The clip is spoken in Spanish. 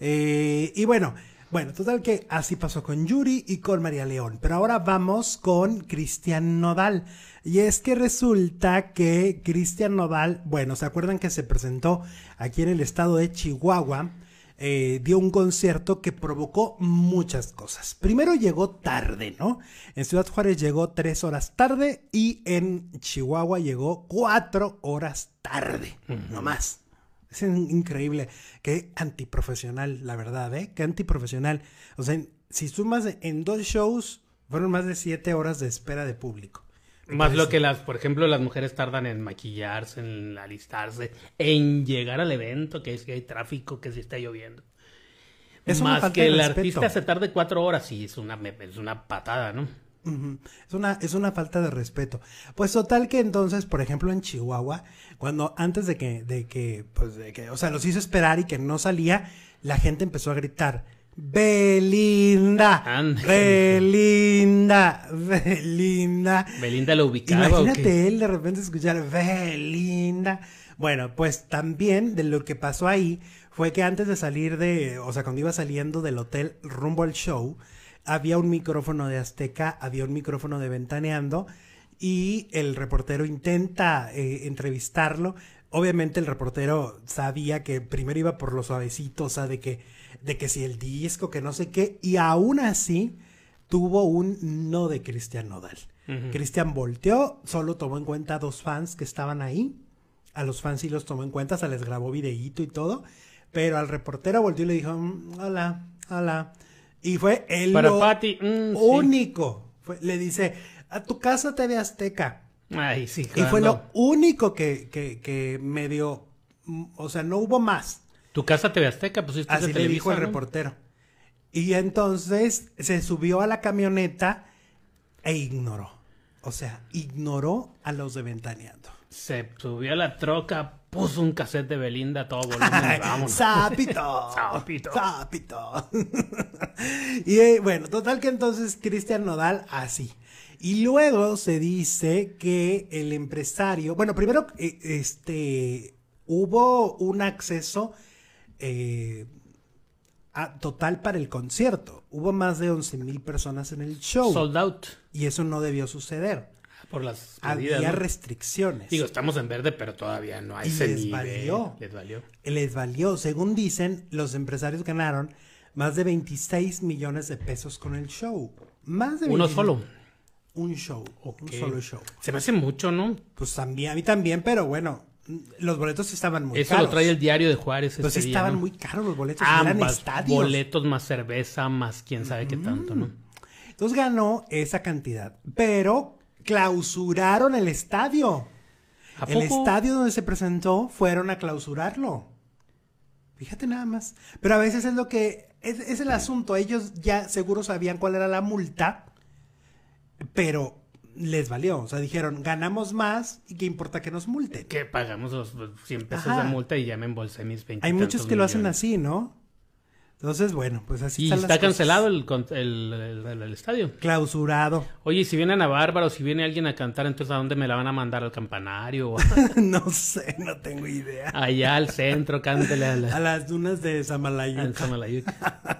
Eh, y bueno, bueno, total que así pasó con Yuri y con María León. Pero ahora vamos con Cristian Nodal. Y es que resulta que Cristian Nodal, bueno, ¿se acuerdan que se presentó aquí en el estado de Chihuahua? Eh, dio un concierto que provocó muchas cosas. Primero llegó tarde, ¿no? En Ciudad Juárez llegó tres horas tarde y en Chihuahua llegó cuatro horas tarde, no más. Es increíble. Qué antiprofesional, la verdad, ¿eh? Qué antiprofesional. O sea, si sumas en dos shows, fueron más de siete horas de espera de público. Más lo que las, por ejemplo, las mujeres tardan en maquillarse, en alistarse, en llegar al evento, que es que hay tráfico, que se está lloviendo. Es más que el artista se tarde cuatro horas, y es una, es una patada, ¿no? es, una, es una falta de respeto. Pues total que entonces, por ejemplo, en Chihuahua, cuando antes de que, de que, pues de que, o sea, los hizo esperar y que no salía, la gente empezó a gritar. Belinda, Belinda, Belinda. Belinda lo ubicaba. Imagínate él de repente escuchar Belinda. Bueno, pues también de lo que pasó ahí fue que antes de salir de, o sea, cuando iba saliendo del hotel rumbo al show, había un micrófono de Azteca, había un micrófono de Ventaneando y el reportero intenta eh, entrevistarlo. Obviamente el reportero sabía que primero iba por lo suavecito, o sea, de que, de que si el disco, que no sé qué, y aún así tuvo un no de Cristian Nodal. Cristian volteó, solo tomó en cuenta a dos fans que estaban ahí. A los fans sí los tomó en cuenta, se les grabó videíto y todo. Pero al reportero volteó y le dijo, mm, hola, hola. Y fue el mm, único. le dice, a tu casa TV Azteca. Ay, sí, Y fue lo único que, me dio, o sea, no hubo más. Tu casa ve Azteca, pues. Así le dijo el reportero. Y entonces se subió a la camioneta e ignoró. O sea, ignoró a los de Ventaneando se subió a la troca, puso un cassette de Belinda todo volumen. Zapito. Zapito. Zapito. y eh, bueno, total que entonces Cristian Nodal así. Y luego se dice que el empresario, bueno, primero eh, este hubo un acceso eh, a, total para el concierto. Hubo más de 11 mil personas en el show. Sold out. Y eso no debió suceder. Por las Había restricciones. Digo, estamos en verde, pero todavía no hay y les Valió. Les valió. Les valió. Según dicen, los empresarios ganaron más de 26 millones de pesos con el show. Más de Uno solo. Un show. Un solo show. Se me hace mucho, ¿no? Pues también, a mí también, pero bueno, los boletos estaban muy caros. Eso lo trae el diario de Juárez. Pues estaban muy caros los boletos. Ah, eran Boletos más cerveza, más quién sabe qué tanto, ¿no? Entonces ganó esa cantidad. Pero clausuraron el estadio. El estadio donde se presentó fueron a clausurarlo. Fíjate nada más. Pero a veces es lo que es, el asunto. Ellos ya seguro sabían cuál era la multa, pero les valió. O sea, dijeron, ganamos más y qué importa que nos multen. Que pagamos los 100 pesos de multa y ya me embolsé mis 20. Hay muchos que lo hacen así, ¿no? Entonces, bueno, pues así y está cancelado el, el, estadio. Clausurado. Oye, si vienen a o si viene alguien a cantar, entonces ¿a dónde me la van a mandar? ¿Al campanario? no sé, no tengo idea. Allá al centro, cántele a, a las dunas de Samalayuca. Samalayuca.